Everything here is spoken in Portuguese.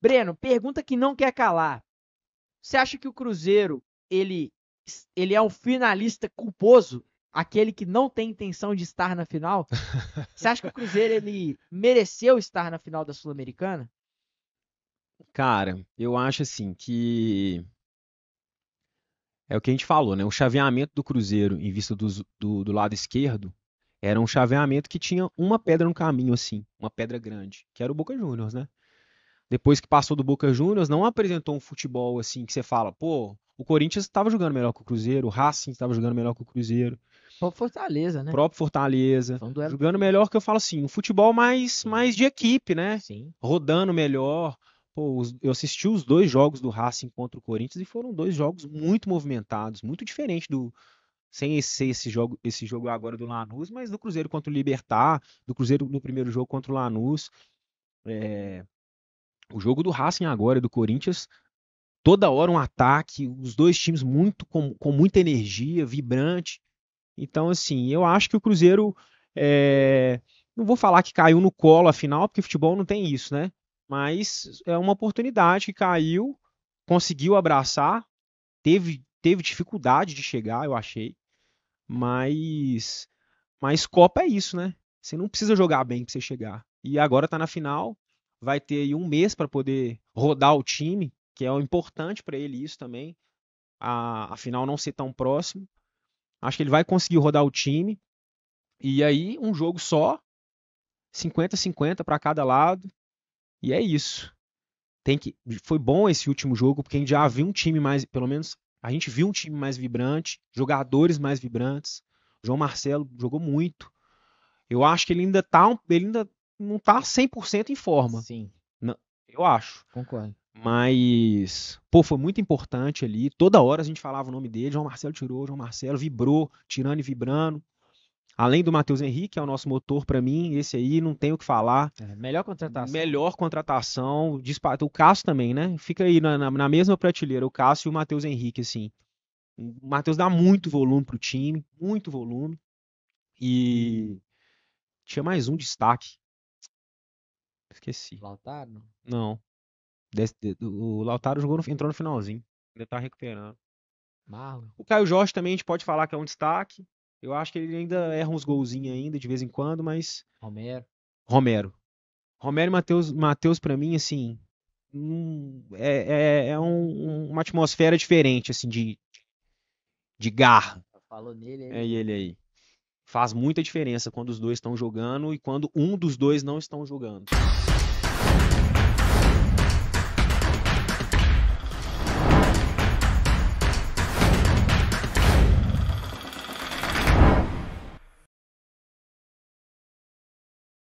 Breno, pergunta que não quer calar. Você acha que o Cruzeiro ele, ele é um finalista culposo? Aquele que não tem intenção de estar na final? Você acha que o Cruzeiro ele mereceu estar na final da Sul-Americana? Cara, eu acho assim que é o que a gente falou, né? O chaveamento do Cruzeiro em vista do, do, do, lado esquerdo era um chaveamento que tinha uma pedra no caminho, assim, uma pedra grande, que era o Boca Juniors, né? depois que passou do Boca Juniors, não apresentou um futebol assim que você fala, pô, o Corinthians estava jogando melhor que o Cruzeiro, o Racing estava jogando melhor que o Cruzeiro. O né? próprio Fortaleza, né? O próprio Fortaleza. Um duelo... Jogando melhor que eu falo assim, um futebol mais, mais de equipe, né? Sim. Rodando melhor. Pô, eu assisti os dois jogos do Racing contra o Corinthians e foram dois jogos muito movimentados, muito diferente do, sem esse, esse, jogo, esse jogo agora do Lanús, mas do Cruzeiro contra o Libertar, do Cruzeiro no primeiro jogo contra o Lanús. É, o jogo do Racing agora e do Corinthians, toda hora um ataque, os dois times muito com, com muita energia, vibrante. Então, assim, eu acho que o Cruzeiro. É... Não vou falar que caiu no colo, afinal, porque futebol não tem isso, né? Mas é uma oportunidade que caiu, conseguiu abraçar, teve, teve dificuldade de chegar, eu achei. Mas, mas Copa é isso, né? Você não precisa jogar bem para você chegar. E agora tá na final, vai ter aí um mês para poder rodar o time, que é o importante para ele isso também, a, afinal não ser tão próximo. Acho que ele vai conseguir rodar o time. E aí, um jogo só, 50-50 para cada lado. E é isso. Tem que Foi bom esse último jogo, porque a gente já viu um time mais, pelo menos a gente viu um time mais vibrante, jogadores mais vibrantes. João Marcelo jogou muito. Eu acho que ele ainda tá, ele ainda não tá 100% em forma. Sim. Não, eu acho. Concordo. Mas, pô, foi muito importante ali. Toda hora a gente falava o nome dele. João Marcelo tirou, João Marcelo vibrou, tirando e vibrando. Além do Matheus Henrique, que é o nosso motor para mim, esse aí não tem o que falar. É, melhor contratação. Melhor contratação. O Cássio também, né? Fica aí na, na, na mesma prateleira, o Cássio e o Matheus Henrique, assim. O Matheus dá muito volume pro time, muito volume. E tinha mais um destaque Esqueci. Lautaro? Não. de, o Lautaro jogou no, entrou no finalzinho. Ainda tá recuperando. Marlon. O Caio Jorge também a gente pode falar que é um destaque. Eu acho que ele ainda erra uns golzinhos ainda de vez em quando, mas. Romero. Romero. Romero e Matheus, Matheus para mim, assim. Um, é, é, é um, uma atmosfera diferente, assim, de, de garra. Falou nele aí. É, é ele aí faz muita diferença quando os dois estão jogando e quando um dos dois não estão jogando.